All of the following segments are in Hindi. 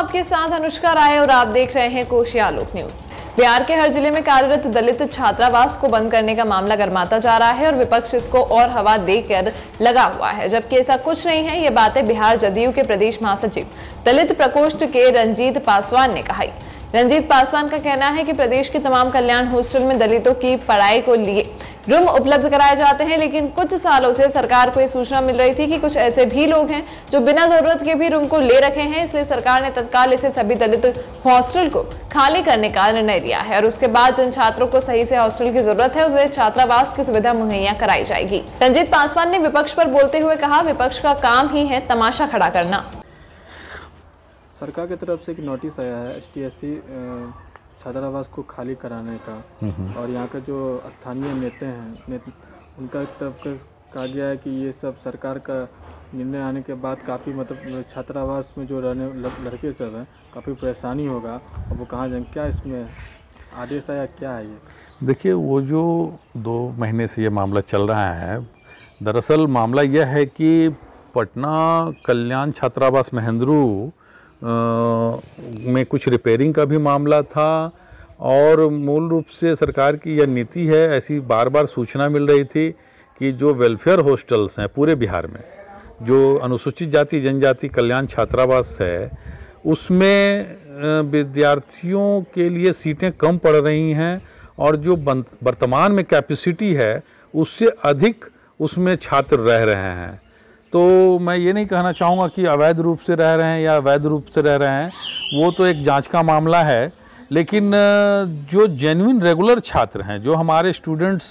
आपके साथ अनुष्का राय और आप देख रहे हैं कोशियालोक न्यूज बिहार के हर जिले में कार्यरत दलित छात्रावास को बंद करने का मामला गर्माता जा रहा है और विपक्ष इसको और हवा देकर लगा हुआ है जबकि ऐसा कुछ नहीं है ये बातें बिहार जदयू के प्रदेश महासचिव दलित प्रकोष्ठ के रंजीत पासवान ने कहा रंजीत पासवान का कहना है कि प्रदेश के तमाम कल्याण हॉस्टल में दलितों की पढ़ाई को लिए रूम उपलब्ध कराए जाते हैं लेकिन कुछ सालों से सरकार को ये सूचना मिल रही थी कि कुछ ऐसे भी लोग हैं जो बिना जरूरत के भी रूम को ले रखे हैं इसलिए सरकार ने तत्काल इसे सभी दलित हॉस्टल को खाली करने का निर्णय लिया है और उसके बाद जिन छात्रों को सही से हॉस्टल की जरूरत है उसे छात्रावास की सुविधा मुहैया कराई जाएगी रंजीत पासवान ने विपक्ष पर बोलते हुए कहा विपक्ष का काम ही है तमाशा खड़ा करना सरकार की तरफ से एक नोटिस आया है एस टी एस सी छात्रावास को खाली कराने का हम्म, हम्म। और यहाँ का जो स्थानीय नेता हैं ने, उनका तरफ कहा गया है कि ये सब सरकार का निर्णय आने के बाद काफ़ी मतलब छात्रावास में जो रहने लड़के सब हैं काफ़ी परेशानी होगा और वो कहाँ जाएंगे क्या इसमें आदेश आया क्या है ये देखिए वो जो दो महीने से ये मामला चल रहा है दरअसल मामला यह है कि पटना कल्याण छात्रावास महेंद्रू में कुछ रिपेयरिंग का भी मामला था और मूल रूप से सरकार की यह नीति है ऐसी बार बार सूचना मिल रही थी कि जो वेलफेयर हॉस्टल्स हैं पूरे बिहार में जो अनुसूचित जाति जनजाति कल्याण छात्रावास है उसमें विद्यार्थियों के लिए सीटें कम पड़ रही हैं और जो वर्तमान में कैपेसिटी है उससे अधिक उसमें छात्र रह रहे हैं तो मैं ये नहीं कहना चाहूँगा कि अवैध रूप से रह रहे हैं या अवैध रूप से रह रहे हैं वो तो एक जांच का मामला है लेकिन जो जेन्यून रेगुलर छात्र हैं जो हमारे स्टूडेंट्स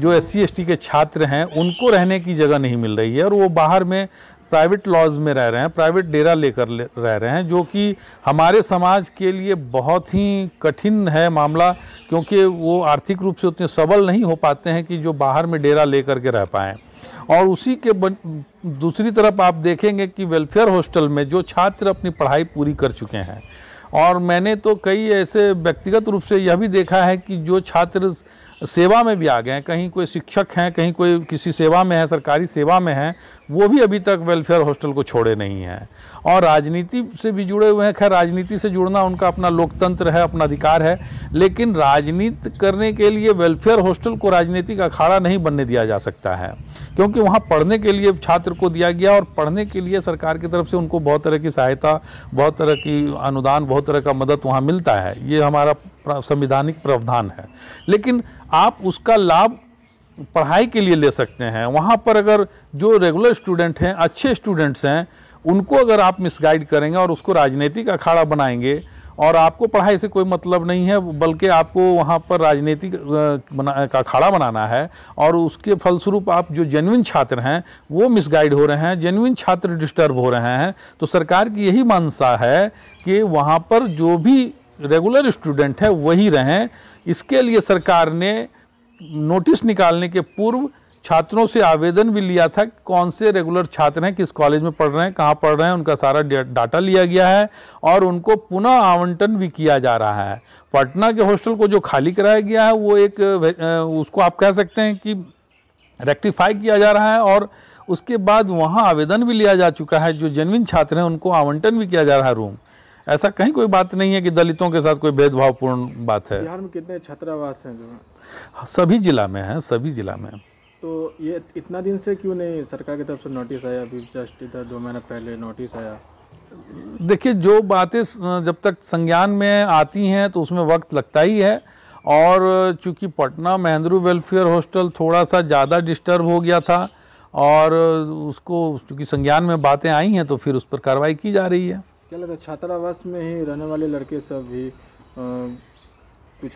जो एस सी के छात्र हैं उनको रहने की जगह नहीं मिल रही है और वो बाहर में प्राइवेट लॉज में रह रहे हैं प्राइवेट डेरा लेकर ले, रह रहे हैं जो कि हमारे समाज के लिए बहुत ही कठिन है मामला क्योंकि वो आर्थिक रूप से उतने सबल नहीं हो पाते हैं कि जो बाहर में डेरा लेकर के रह पाएँ और उसी के बन, दूसरी तरफ आप देखेंगे कि वेलफेयर हॉस्टल में जो छात्र अपनी पढ़ाई पूरी कर चुके हैं और मैंने तो कई ऐसे व्यक्तिगत रूप से यह भी देखा है कि जो छात्र सेवा में भी आ गए हैं कहीं कोई शिक्षक हैं कहीं कोई किसी सेवा में है सरकारी सेवा में हैं वो भी अभी तक वेलफेयर हॉस्टल को छोड़े नहीं हैं और राजनीति से भी जुड़े हुए हैं खैर राजनीति से जुड़ना उनका अपना लोकतंत्र है अपना अधिकार है लेकिन राजनीति करने के लिए वेलफेयर हॉस्टल को राजनीतिक अखाड़ा नहीं बनने दिया जा सकता है क्योंकि वहाँ पढ़ने के लिए छात्र को दिया गया और पढ़ने के लिए सरकार की तरफ से उनको बहुत तरह की सहायता बहुत तरह की अनुदान बहुत तरह का मदद वहाँ मिलता है ये हमारा संविधानिक प्रावधान है लेकिन आप उसका लाभ पढ़ाई के लिए ले सकते हैं वहाँ पर अगर जो रेगुलर स्टूडेंट हैं अच्छे स्टूडेंट्स हैं उनको अगर आप मिसगाइड करेंगे और उसको राजनीतिक अखाड़ा बनाएंगे और आपको पढ़ाई से कोई मतलब नहीं है बल्कि आपको वहाँ पर राजनीतिक बना, का अखाड़ा बनाना है और उसके फलस्वरूप आप जो जेनविन छात्र हैं वो मिसगाइड हो रहे हैं जेनविन छात्र डिस्टर्ब हो रहे हैं तो सरकार की यही मानसा है कि वहाँ पर जो भी रेगुलर स्टूडेंट है वही रहें इसके लिए सरकार ने नोटिस निकालने के पूर्व छात्रों से आवेदन भी लिया था कौन से रेगुलर छात्र हैं किस कॉलेज में पढ़ रहे हैं कहाँ पढ़ रहे हैं उनका सारा डाटा लिया गया है और उनको पुनः आवंटन भी किया जा रहा है पटना के हॉस्टल को जो खाली कराया गया है वो एक उसको आप कह सकते हैं कि रेक्टिफाई किया जा रहा है और उसके बाद वहाँ आवेदन भी लिया जा चुका है जो जेनविन छात्र हैं उनको आवंटन भी किया जा रहा है रूम ऐसा कहीं कोई बात नहीं है कि दलितों के साथ कोई भेदभावपूर्ण बात है बिहार में कितने छात्रावास हैं जो सभी जिला में है सभी जिला में तो ये इतना दिन से क्यों नहीं सरकार की तरफ से नोटिस आया अभी जस्ट इधर दो महीना पहले नोटिस आया देखिए जो बातें जब तक संज्ञान में आती हैं तो उसमें वक्त लगता ही है और चूंकि पटना महेंद्रू वेलफेयर हॉस्टल थोड़ा सा ज़्यादा डिस्टर्ब हो गया था और उसको चूंकि संज्ञान में बातें आई हैं तो फिर उस पर कार्रवाई की जा रही है क्या लगता है छात्रावास में ही रहने वाले लड़के सब भी कुछ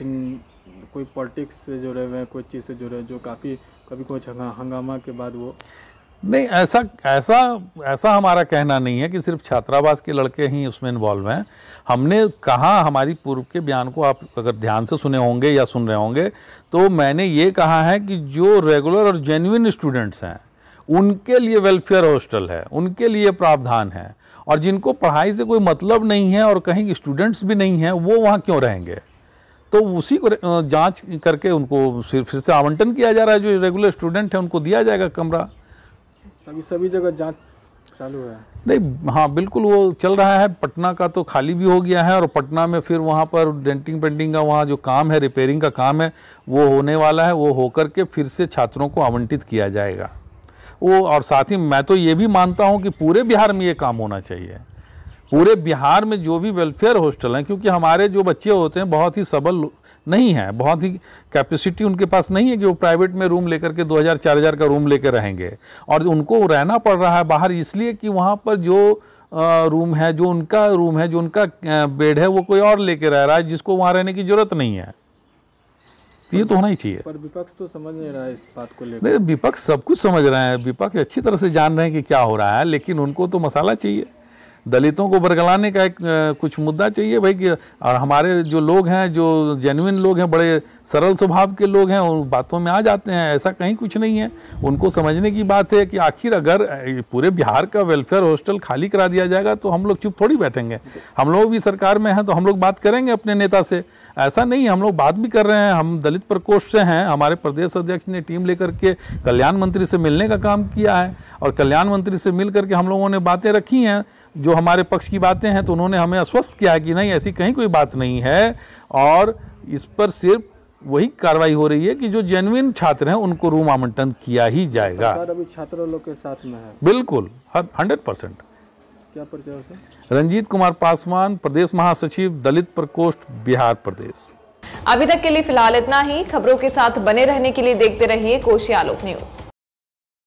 कोई पॉलिटिक्स से जुड़े हुए हैं कोई चीज़ से जुड़े हैं जो काफ़ी कभी कुछ हंगामा के बाद वो नहीं ऐसा ऐसा ऐसा हमारा कहना नहीं है कि सिर्फ छात्रावास के लड़के ही उसमें इन्वॉल्व हैं हमने कहा हमारी पूर्व के बयान को आप अगर ध्यान से सुने होंगे या सुन रहे होंगे तो मैंने ये कहा है कि जो रेगुलर और जेन्यून स्टूडेंट्स हैं उनके लिए वेलफेयर हॉस्टल है उनके लिए प्रावधान है और जिनको पढ़ाई से कोई मतलब नहीं है और कहीं स्टूडेंट्स भी नहीं हैं वो वहाँ क्यों रहेंगे तो उसी को जांच करके उनको फिर से आवंटन किया जा रहा है जो रेगुलर स्टूडेंट है उनको दिया जाएगा कमरा सभी सभी जगह जांच चालू है नहीं हाँ बिल्कुल वो चल रहा है पटना का तो खाली भी हो गया है और पटना में फिर वहाँ पर डेंटिंग पेंटिंग का वहाँ जो काम है रिपेयरिंग का काम है वो होने वाला है वो होकर के फिर से छात्रों को आवंटित किया जाएगा वो और साथ ही मैं तो ये भी मानता हूँ कि पूरे बिहार में ये काम होना चाहिए पूरे बिहार में जो भी वेलफेयर हॉस्टल हैं क्योंकि हमारे जो बच्चे होते हैं बहुत ही सबल नहीं हैं बहुत ही कैपेसिटी उनके पास नहीं है कि वो प्राइवेट में रूम लेकर के 2000 4000 का रूम लेकर रहेंगे और उनको रहना पड़ रहा है बाहर इसलिए कि वहाँ पर जो रूम है जो उनका रूम है जो उनका बेड है वो कोई और लेकर रह रहा है जिसको वहाँ रहने की ज़रूरत नहीं है तो ये तो होना ही चाहिए पर विपक्ष तो समझ नहीं रहा है इस बात को लेकर नहीं विपक्ष सब कुछ समझ रहे हैं विपक्ष अच्छी तरह से जान रहे हैं कि क्या हो रहा है लेकिन उनको तो मसाला चाहिए दलितों को बरगलाने का एक कुछ मुद्दा चाहिए भाई कि और हमारे जो लोग हैं जो जेन्यून लोग हैं बड़े सरल स्वभाव के लोग हैं उन बातों में आ जाते हैं ऐसा कहीं कुछ नहीं है उनको समझने की बात है कि आखिर अगर पूरे बिहार का वेलफेयर हॉस्टल खाली करा दिया जाएगा तो हम लोग चुप थोड़ी बैठेंगे हम लोग भी सरकार में हैं तो हम लोग बात करेंगे अपने नेता से ऐसा नहीं हम लोग बात भी कर रहे हैं हम दलित प्रकोष्ठ से हैं हमारे प्रदेश अध्यक्ष ने टीम लेकर के कल्याण मंत्री से मिलने का काम किया है और कल्याण मंत्री से मिल करके हम लोगों ने बातें रखी हैं जो हमारे पक्ष की बातें हैं तो उन्होंने हमें आश्वस्त किया कि नहीं ऐसी कहीं कोई बात नहीं है और इस पर सिर्फ वही कार्रवाई हो रही है कि जो जेनुइन छात्र हैं उनको रूम आवंटन किया ही जाएगा अभी छात्रों लोग के साथ में है बिल्कुल हंड्रेड परसेंट क्या परिचय रंजीत कुमार पासवान प्रदेश महासचिव दलित प्रकोष्ठ बिहार प्रदेश अभी तक के लिए फिलहाल इतना ही खबरों के साथ बने रहने के लिए देखते रहिए कोशी आलोक न्यूज